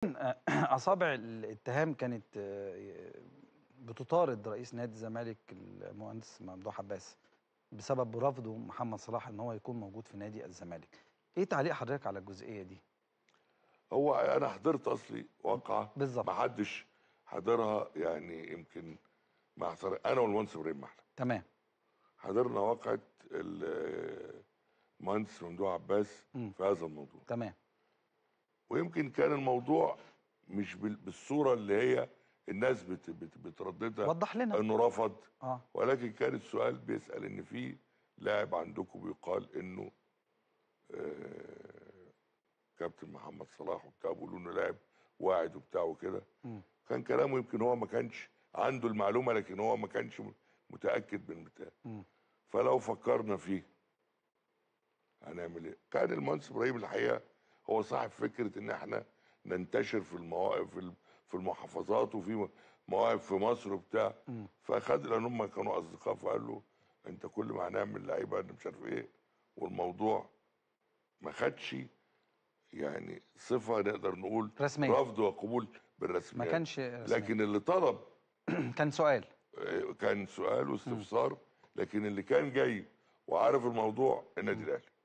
اصابع الاتهام كانت آه، بتطارد رئيس نادي الزمالك المهندس ممدوح عباس بسبب رفضه محمد صلاح ان هو يكون موجود في نادي الزمالك ايه تعليق حضرتك على الجزئيه دي هو انا حضرت اصلي واقعه بالظبط حدش حضرها يعني يمكن مع انا والمهندس ابراهيم محلب تمام حضرنا واقعه المهندس آه، ممدوح عباس م. في هذا الموضوع تمام ويمكن كان الموضوع مش بالصوره اللي هي الناس بترددها وضح لنا انه رفض آه. ولكن كان السؤال بيسال ان في لاعب عندكم بيقال انه آه كابتن محمد صلاح وبتاع بيقولوا انه لاعب واعد وبتاع وكده كان كلامه يمكن هو ما كانش عنده المعلومه لكن هو ما كانش متاكد من بتاع م. فلو فكرنا فيه هنعمل ايه؟ كان المهندس ابراهيم الحقيقه هو صاحب فكره ان احنا ننتشر في المواقف في المحافظات وفي مواقف في مصر وبتاع فخد لان هم كانوا اصدقاء فقال له انت كل ما هنعمل لعيبه مش عارف ايه والموضوع ما خدش يعني صفه نقدر نقول رسمية. رفض وقبول بالرسميه ما كانش رسمية. لكن اللي طلب كان سؤال كان سؤال واستفسار لكن اللي كان جاي وعارف الموضوع النادي الاهلي